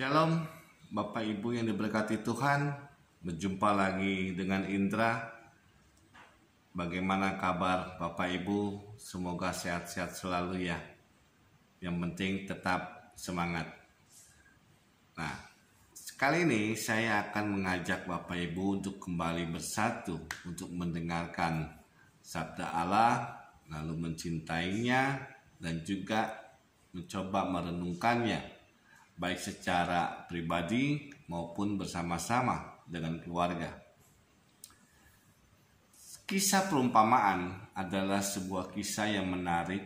Shalom, Bapak Ibu yang diberkati Tuhan. Berjumpa lagi dengan Indra. Bagaimana kabar Bapak Ibu? Semoga sehat-sehat selalu ya. Yang penting tetap semangat. Nah, kali ini saya akan mengajak Bapak Ibu untuk kembali bersatu untuk mendengarkan sabda Allah, lalu mencintainya dan juga mencoba merenungkannya baik secara pribadi maupun bersama-sama dengan keluarga. Kisah perumpamaan adalah sebuah kisah yang menarik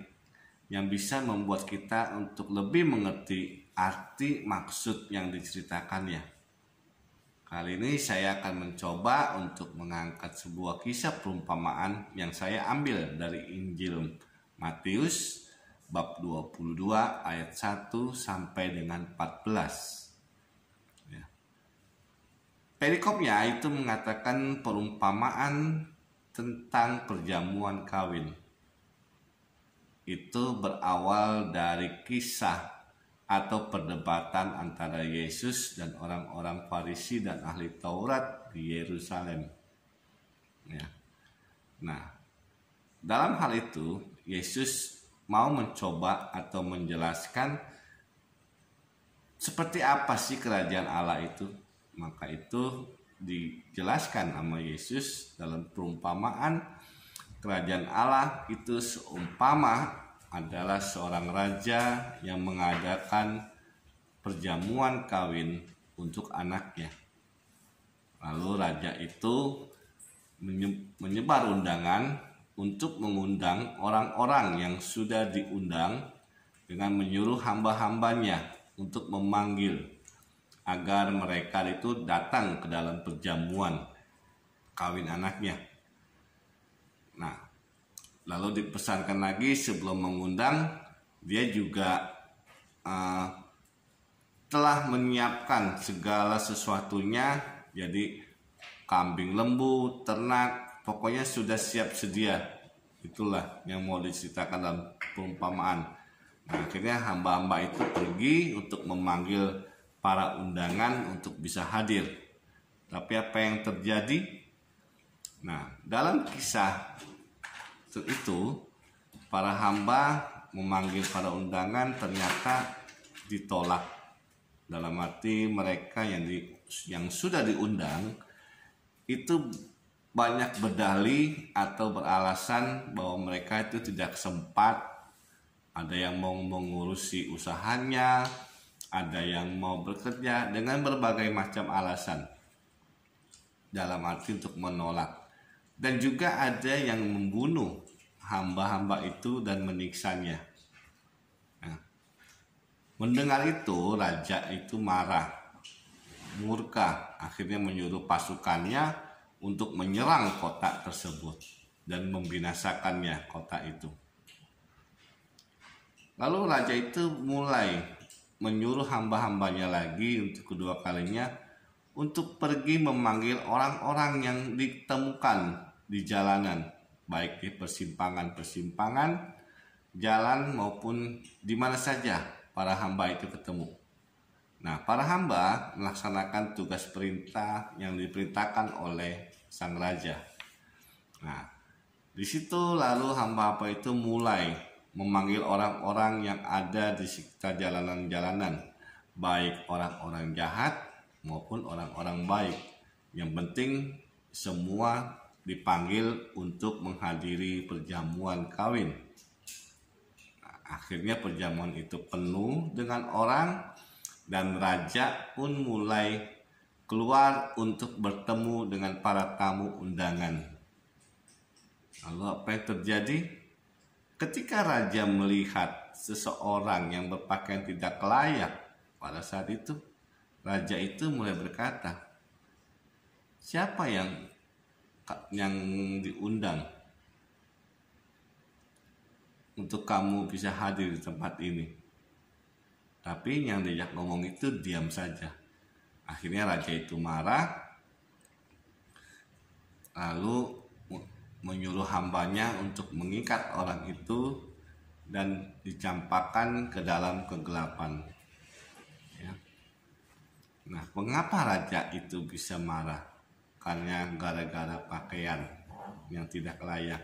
yang bisa membuat kita untuk lebih mengerti arti maksud yang diceritakannya. Kali ini saya akan mencoba untuk mengangkat sebuah kisah perumpamaan yang saya ambil dari Injil Matius bab 22 ayat 1 sampai dengan 14. Ya. Perikopnya itu mengatakan perumpamaan tentang perjamuan kawin. Itu berawal dari kisah atau perdebatan antara Yesus dan orang-orang Farisi dan ahli Taurat di Yerusalem. Ya. Nah, dalam hal itu Yesus mau mencoba atau menjelaskan seperti apa sih kerajaan Allah itu maka itu dijelaskan sama Yesus dalam perumpamaan kerajaan Allah itu seumpama adalah seorang raja yang mengadakan perjamuan kawin untuk anaknya. Lalu raja itu menyebar undangan untuk mengundang orang-orang yang sudah diundang dengan menyuruh hamba-hambanya untuk memanggil agar mereka itu datang ke dalam perjamuan kawin anaknya. Nah, lalu dipesankan lagi sebelum mengundang, dia juga uh, telah menyiapkan segala sesuatunya, jadi kambing lembu, ternak, pokoknya sudah siap sedia itulah yang mau diceritakan dalam perumpamaan nah, akhirnya hamba-hamba itu pergi untuk memanggil para undangan untuk bisa hadir tapi apa yang terjadi nah dalam kisah itu para hamba memanggil para undangan ternyata ditolak dalam arti mereka yang di, yang sudah diundang itu banyak berdalih atau beralasan bahwa mereka itu tidak sempat ada yang mau mengurusi usahanya ada yang mau bekerja dengan berbagai macam alasan dalam arti untuk menolak dan juga ada yang membunuh hamba-hamba itu dan menyiksanya nah, mendengar itu raja itu marah murka akhirnya menyuruh pasukannya untuk menyerang kota tersebut dan membinasakannya kota itu. Lalu raja itu mulai menyuruh hamba-hambanya lagi untuk kedua kalinya untuk pergi memanggil orang-orang yang ditemukan di jalanan, baik di persimpangan-persimpangan jalan maupun di mana saja para hamba itu ketemu. Nah, para hamba melaksanakan tugas perintah yang diperintahkan oleh sang raja. Nah, di situ lalu hamba-hamba itu mulai memanggil orang-orang yang ada di sekitar jalanan-jalanan, baik orang-orang jahat maupun orang-orang baik. Yang penting semua dipanggil untuk menghadiri perjamuan kawin. akhirnya perjamuan itu penuh dengan orang dan raja pun mulai keluar untuk bertemu dengan para tamu undangan. Lalu apa yang terjadi? Ketika raja melihat seseorang yang berpakaian tidak layak pada saat itu, raja itu mulai berkata, "Siapa yang yang diundang untuk kamu bisa hadir di tempat ini?" Tapi yang diajak ngomong itu diam saja Akhirnya raja itu marah, lalu menyuruh hambanya untuk mengikat orang itu dan dicampakkan ke dalam kegelapan. Ya. Nah, mengapa raja itu bisa marah? Karena gara-gara pakaian yang tidak layak.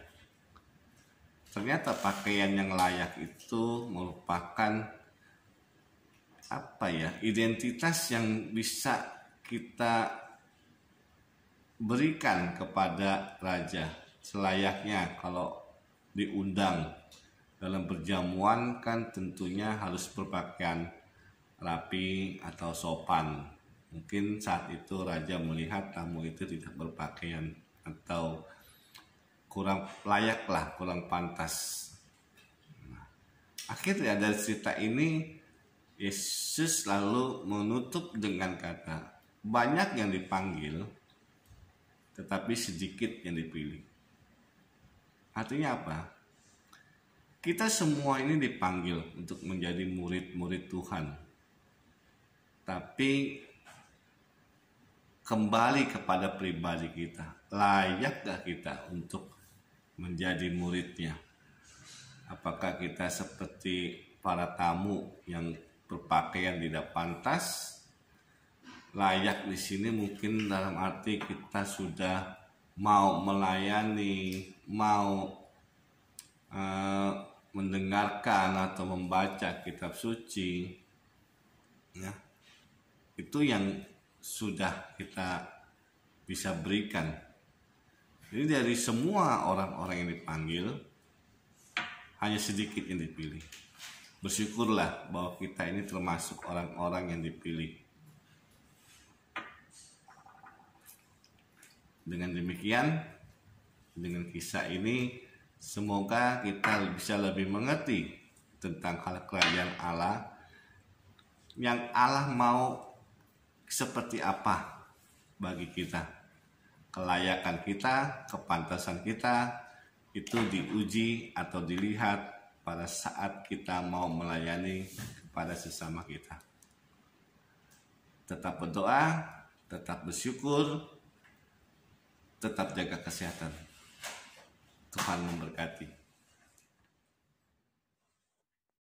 Ternyata pakaian yang layak itu merupakan apa ya identitas yang bisa kita berikan kepada raja selayaknya kalau diundang dalam perjamuan kan tentunya harus berpakaian rapi atau sopan mungkin saat itu raja melihat tamu itu tidak berpakaian atau kurang layak lah kurang pantas nah, akhirnya dari cerita ini Yesus lalu menutup dengan kata, banyak yang dipanggil, tetapi sedikit yang dipilih. Artinya apa? Kita semua ini dipanggil untuk menjadi murid-murid Tuhan. Tapi kembali kepada pribadi kita. Layakkah kita untuk menjadi muridnya? Apakah kita seperti para tamu yang berpakaian tidak pantas layak di sini mungkin dalam arti kita sudah mau melayani mau uh, mendengarkan atau membaca kitab suci ya itu yang sudah kita bisa berikan jadi dari semua orang-orang yang dipanggil hanya sedikit yang dipilih bersyukurlah bahwa kita ini termasuk orang-orang yang dipilih. Dengan demikian, dengan kisah ini, semoga kita bisa lebih mengerti tentang hal kerajaan Allah yang Allah mau seperti apa bagi kita. Kelayakan kita, kepantasan kita, itu diuji atau dilihat pada saat kita mau melayani kepada sesama kita. Tetap berdoa, tetap bersyukur, tetap jaga kesehatan. Tuhan memberkati.